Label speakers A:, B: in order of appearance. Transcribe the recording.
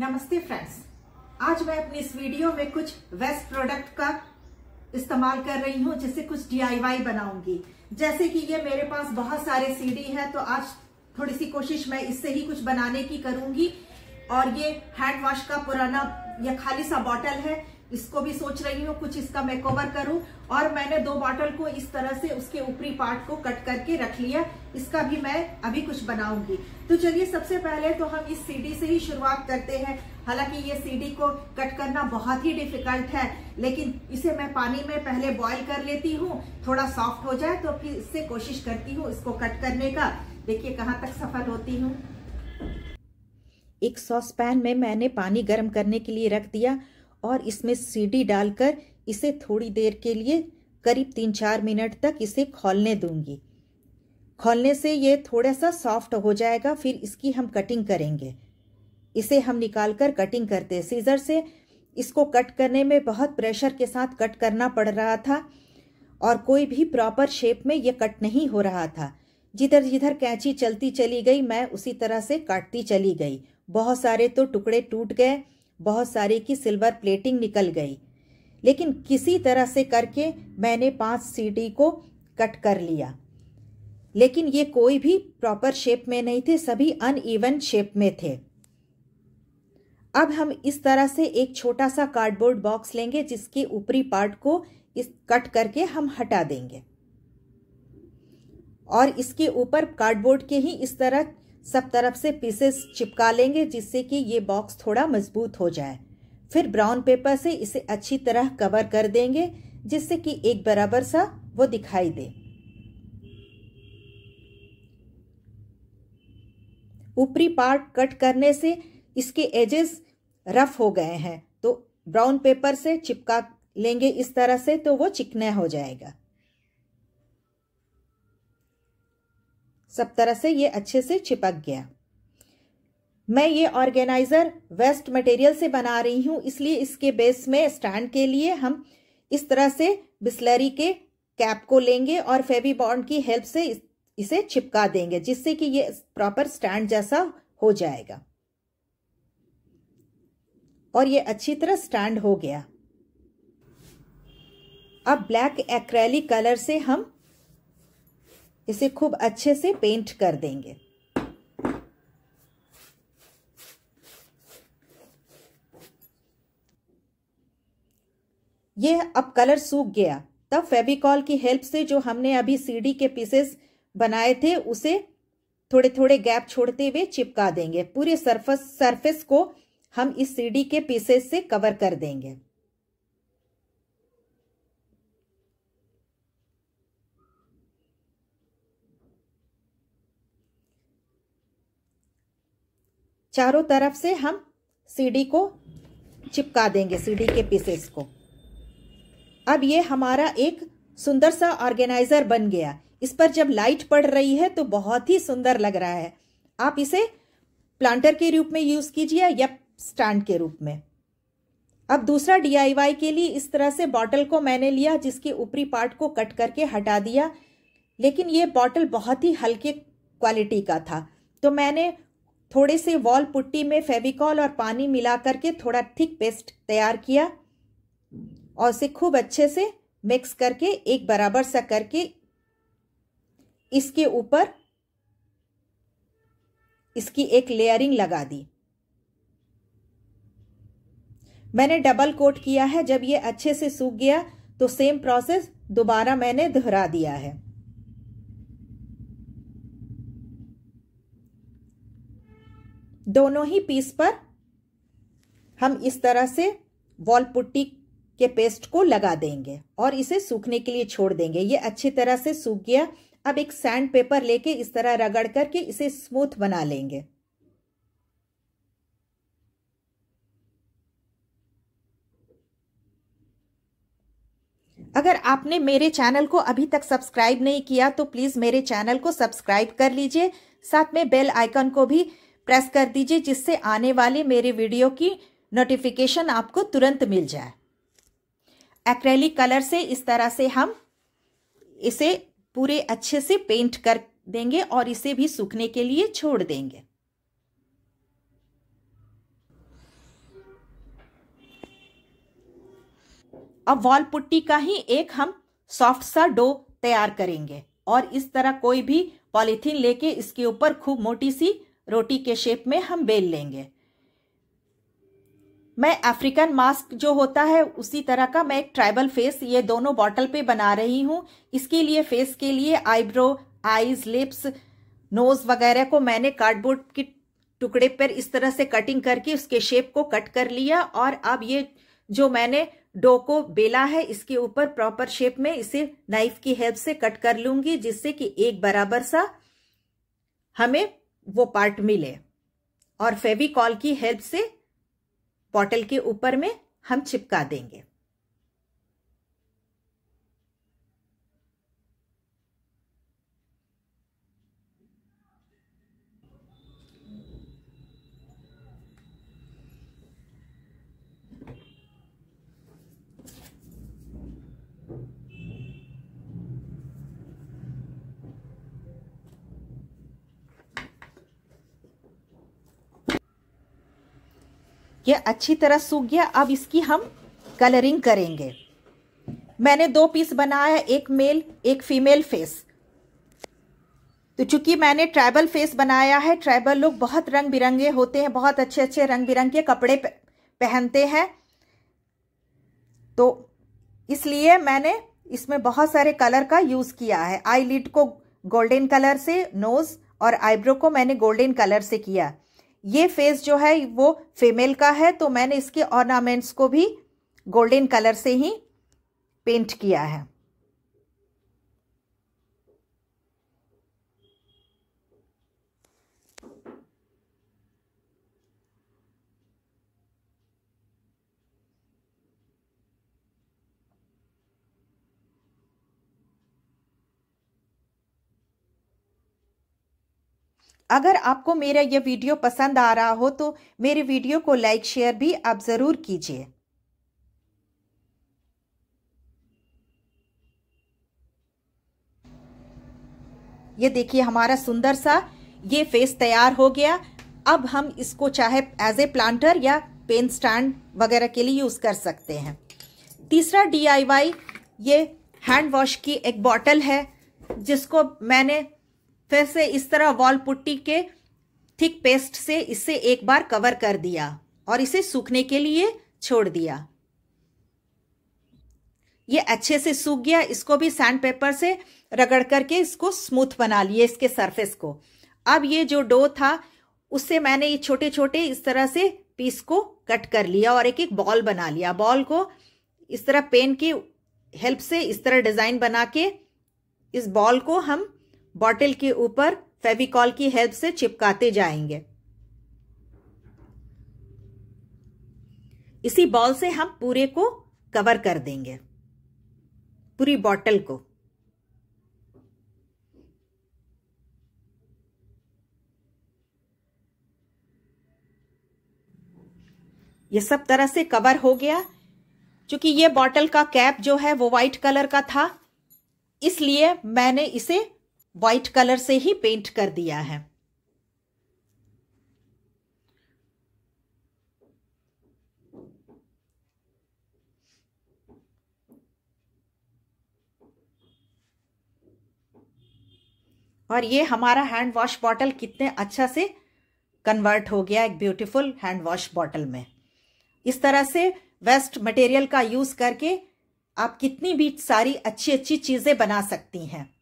A: नमस्ते फ्रेंड्स आज मैं अपनी इस वीडियो में कुछ वेस्ट प्रोडक्ट का इस्तेमाल कर रही हूँ जिससे कुछ डीआईवाई बनाऊंगी जैसे कि ये मेरे पास बहुत सारे सीडी है तो आज थोड़ी सी कोशिश मैं इससे ही कुछ बनाने की करूंगी और ये हैंड वॉश का पुराना या खाली सा बॉटल है इसको भी सोच रही हूँ कुछ इसका मैं कवर करूँ और मैंने दो बॉटल को इस तरह से उसके ऊपरी पार्ट को कट करके रख लिया इसका भी मैं अभी कुछ बनाऊंगी तो चलिए सबसे पहले तो हम इस सीडी से ही शुरुआत करते हैं हालांकि ये सीडी को कट करना बहुत ही डिफिकल्ट है लेकिन इसे मैं पानी में पहले बॉइल कर लेती हूँ थोड़ा सॉफ्ट हो जाए तो फिर इससे कोशिश करती हूँ इसको कट करने का देखिए कहाँ तक सफल होती हूँ एक सॉस पैन में मैंने पानी गर्म करने के लिए रख दिया और इसमें सीढ़ी डालकर इसे थोड़ी देर के लिए करीब तीन चार मिनट तक इसे खोलने दूंगी खोलने से ये थोड़ा सा सॉफ्ट हो जाएगा फिर इसकी हम कटिंग करेंगे इसे हम निकाल कर कटिंग करते हैं सीज़र से इसको कट करने में बहुत प्रेशर के साथ कट करना पड़ रहा था और कोई भी प्रॉपर शेप में ये कट नहीं हो रहा था जिधर जिधर कैंची चलती चली गई मैं उसी तरह से काटती चली गई बहुत सारे तो टुकड़े टूट गए बहुत सारी की सिल्वर प्लेटिंग निकल गई लेकिन किसी तरह से करके मैंने पांच सीडी को कट कर लिया लेकिन ये कोई भी प्रॉपर शेप में नहीं थे सभी ईवन शेप में थे अब हम इस तरह से एक छोटा सा कार्डबोर्ड बॉक्स लेंगे जिसके ऊपरी पार्ट को इस कट करके हम हटा देंगे और इसके ऊपर कार्डबोर्ड के ही इस तरह सब तरफ से पीसेस चिपका लेंगे जिससे कि ये बॉक्स थोड़ा मजबूत हो जाए फिर ब्राउन पेपर से इसे अच्छी तरह कवर कर देंगे जिससे कि एक बराबर सा वो दिखाई दे ऊपरी पार्ट कट करने से इसके एजेस रफ हो गए हैं तो ब्राउन पेपर से चिपका लेंगे इस तरह से तो वो चिकना हो जाएगा सब तरह से ये अच्छे से चिपक गया मैं ये ऑर्गेनाइजर वेस्ट मटेरियल से बना रही हूं इसलिए इसके बेस में स्टैंड के लिए हम इस तरह से बिस्लरी के कैप को लेंगे और फेवी बॉन्ड की हेल्प से इसे चिपका देंगे जिससे कि ये प्रॉपर स्टैंड जैसा हो जाएगा और ये अच्छी तरह स्टैंड हो गया अब ब्लैक एक्रेलिक कलर से हम इसे खूब अच्छे से पेंट कर देंगे ये अब कलर सूख गया तब फेबिकॉल की हेल्प से जो हमने अभी सीडी के पीसेस बनाए थे उसे थोड़े थोड़े गैप छोड़ते हुए चिपका देंगे पूरे सरफेस सरफेस को हम इस सीडी के पीसेस से कवर कर देंगे चारों तरफ से हम सीडी को चिपका देंगे सीढ़ी के पीसेस को अब ये हमारा एक सुंदर सा ऑर्गेनाइजर बन गया इस पर जब लाइट पड़ रही है तो बहुत ही सुंदर लग रहा है आप इसे प्लांटर के रूप में यूज कीजिए या स्टैंड के रूप में अब दूसरा डी के लिए इस तरह से बॉटल को मैंने लिया जिसके ऊपरी पार्ट को कट करके हटा दिया लेकिन ये बॉटल बहुत ही हल्के क्वालिटी का था तो मैंने थोड़े से वॉल पुट्टी में फेविकॉल और पानी मिला करके थोड़ा थिक पेस्ट तैयार किया और उसे खूब अच्छे से मिक्स करके एक बराबर सा करके इसके ऊपर इसकी एक लेयरिंग लगा दी मैंने डबल कोट किया है जब ये अच्छे से सूख गया तो सेम प्रोसेस दोबारा मैंने दोहरा दिया है दोनों ही पीस पर हम इस तरह से वॉल पुट्टी के पेस्ट को लगा देंगे और इसे सूखने के लिए छोड़ देंगे ये अच्छी तरह से सूख गया अब एक सैंड पेपर लेके इस तरह रगड़ करके इसे स्मूथ बना लेंगे अगर आपने मेरे चैनल को अभी तक सब्सक्राइब नहीं किया तो प्लीज़ मेरे चैनल को सब्सक्राइब कर लीजिए साथ में बेल आइकन को भी प्रेस कर दीजिए जिससे आने वाले मेरे वीडियो की नोटिफिकेशन आपको तुरंत मिल जाए एक्रेलिक कलर से इस तरह से हम इसे पूरे अच्छे से पेंट कर देंगे और इसे भी सूखने के लिए छोड़ देंगे अब वॉल पुट्टी का ही एक हम सॉफ्ट सा डो तैयार करेंगे और इस तरह कोई भी पॉलिथीन लेके इसके ऊपर खूब मोटी सी रोटी के शेप में हम बेल लेंगे मैं अफ्रीकन मास्क जो होता है उसी तरह का मैं एक ट्राइबल फेस ये दोनों बॉटल पे बना रही हूँ इसके लिए फेस के लिए आईब्रो आईज लिप्स नोज वगैरह को मैंने कार्डबोर्ड के टुकड़े पर इस तरह से कटिंग करके उसके शेप को कट कर लिया और अब ये जो मैंने डो को बेला है इसके ऊपर प्रॉपर शेप में इसे नाइफ की हेल्प से कट कर लूंगी जिससे कि एक बराबर सा हमें वो पार्ट मिले और फेविकॉल की हेल्प से बॉटल के ऊपर में हम चिपका देंगे ये अच्छी तरह सूख गया अब इसकी हम कलरिंग करेंगे मैंने दो पीस बनाया एक मेल एक फीमेल फेस तो चूंकि मैंने ट्राइबल फेस बनाया है ट्राइबल लोग बहुत रंग बिरंगे होते हैं बहुत अच्छे अच्छे रंग बिरंगे कपड़े पहनते हैं तो इसलिए मैंने इसमें बहुत सारे कलर का यूज़ किया है आई लिड को गोल्डन कलर से नोज़ और आईब्रो को मैंने गोल्डन कलर से किया ये फेस जो है वो फीमेल का है तो मैंने इसके ऑर्नामेंट्स को भी गोल्डन कलर से ही पेंट किया है अगर आपको मेरा यह वीडियो पसंद आ रहा हो तो मेरे वीडियो को लाइक शेयर भी आप ज़रूर कीजिए ये देखिए हमारा सुंदर सा ये फेस तैयार हो गया अब हम इसको चाहे एज ए प्लांटर या पेन स्टैंड वगैरह के लिए यूज़ कर सकते हैं तीसरा डीआईवाई ये हैंड वॉश की एक बॉटल है जिसको मैंने फिर से इस तरह वॉल पुट्टी के थिक पेस्ट से इसे एक बार कवर कर दिया और इसे सूखने के लिए छोड़ दिया ये अच्छे से सूख गया इसको भी सैंड पेपर से रगड़ करके इसको स्मूथ बना लिए इसके सरफेस को अब ये जो डो था उससे मैंने ये छोटे छोटे इस तरह से पीस को कट कर लिया और एक एक बॉल बना लिया बॉल को इस तरह पेन की हेल्प से इस तरह डिजाइन बना के इस बॉल को हम बॉटल के ऊपर फेविकॉल की हेल्प से चिपकाते जाएंगे इसी बॉल से हम पूरे को कवर कर देंगे पूरी बॉटल को ये सब तरह से कवर हो गया क्योंकि ये बॉटल का कैप जो है वो व्हाइट कलर का था इसलिए मैंने इसे वाइट कलर से ही पेंट कर दिया है और ये हमारा हैंड वॉश बॉटल कितने अच्छा से कन्वर्ट हो गया एक ब्यूटीफुल हैंड वॉश बॉटल में इस तरह से वेस्ट मटेरियल का यूज करके आप कितनी भी सारी अच्छी अच्छी चीजें बना सकती हैं